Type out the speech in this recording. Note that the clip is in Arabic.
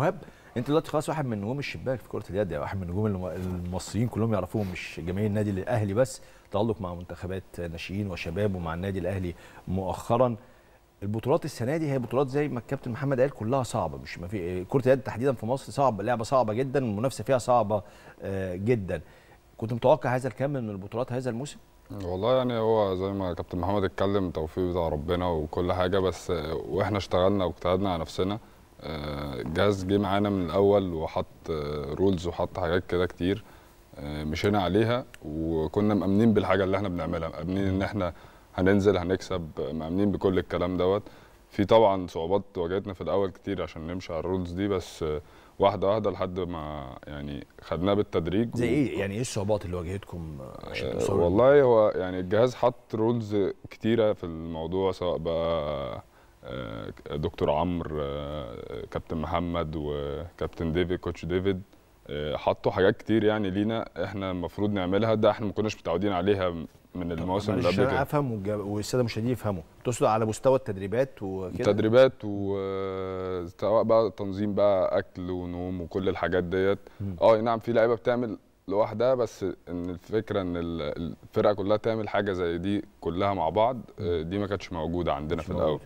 وهاب انت دلوقتي خلاص واحد من نجوم الشباك في كره اليد واحد من نجوم المصريين كلهم يعرفوهم مش جماهير النادي الاهلي بس تالق مع منتخبات ناشئين وشباب ومع النادي الاهلي مؤخرا البطولات السنه دي هي بطولات زي ما الكابتن محمد قال كلها صعبه مش ما في كره اليد تحديدا في مصر صعبه لعبه صعبه جدا المنافسه فيها صعبه آه، جدا كنت متوقع هذا الكم من البطولات هذا الموسم والله يعني هو زي ما كابتن محمد اتكلم توفيق بتاع ربنا وكل حاجه بس آه، واحنا اشتغلنا واجتهدنا على نفسنا آه، جاز جه معانا من الاول وحط آه، رولز وحط حاجات كده كتير آه، مشينا عليها وكنا مأمنين بالحاجه اللي احنا بنعملها مأمنين ان احنا هننزل هنكسب مأمنين بكل الكلام دوت في طبعا صعوبات واجهتنا في الاول كتير عشان نمشي على الرولز دي بس واحده واحده لحد ما يعني خدناه بالتدريج زي ايه يعني ايه الصعوبات اللي واجهتكم عشان توصلوا والله هو يعني الجهاز حط رولز كتيره في الموضوع سواء بقى آه، دكتور عمرو آه، كابتن محمد وكابتن ديفيد كوتش ديفيد آه، حطوا حاجات كتير يعني لينا احنا المفروض نعملها ده احنا ما كناش متعودين عليها من المواسم اللي قبل كده افهم والساده المشاهدين يفهموا تقصد على مستوى التدريبات وكده التدريبات وسواء بقى تنظيم بقى اكل ونوم وكل الحاجات ديت اه نعم في لعيبه بتعمل لوحدها بس ان الفكره ان الفرقه كلها تعمل حاجه زي دي كلها مع بعض دي ما كانتش موجوده عندنا في الاول